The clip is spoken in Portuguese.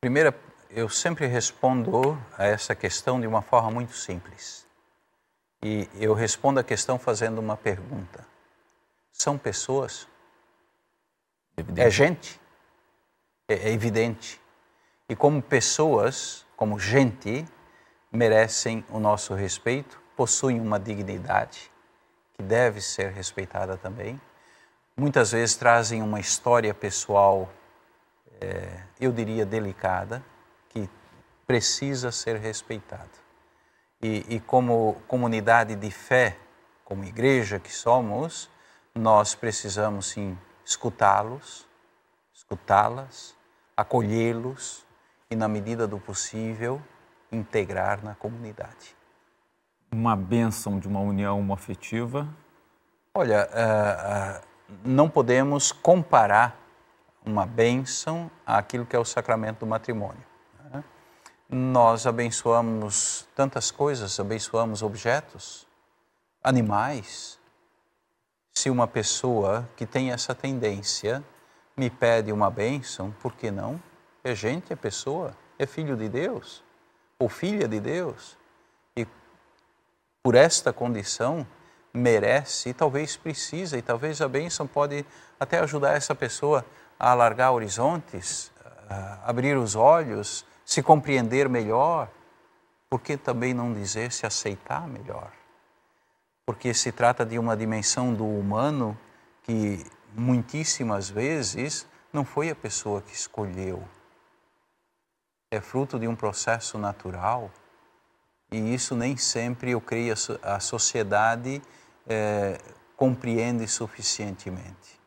Primeira, eu sempre respondo a essa questão de uma forma muito simples. E eu respondo a questão fazendo uma pergunta: são pessoas? É evidente. É gente? É, é evidente. E como pessoas, como gente, merecem o nosso respeito, possuem uma dignidade que deve ser respeitada também. Muitas vezes trazem uma história pessoal. É, eu diria, delicada, que precisa ser respeitada. E, e como comunidade de fé, como igreja que somos, nós precisamos sim escutá-los, escutá-las, acolhê-los e, na medida do possível, integrar na comunidade. Uma bênção de uma união afetiva? Olha, uh, uh, não podemos comparar uma bênção àquilo que é o sacramento do matrimônio. Né? Nós abençoamos tantas coisas, abençoamos objetos, animais. Se uma pessoa que tem essa tendência me pede uma bênção, por que não? É gente, é pessoa, é filho de Deus ou filha de Deus. E por esta condição, merece, e talvez precisa, e talvez a bênção pode até ajudar essa pessoa a alargar horizontes, a abrir os olhos, se compreender melhor, por que também não dizer se aceitar melhor? Porque se trata de uma dimensão do humano que muitíssimas vezes não foi a pessoa que escolheu. É fruto de um processo natural e isso nem sempre, eu creio, a sociedade é, compreende suficientemente.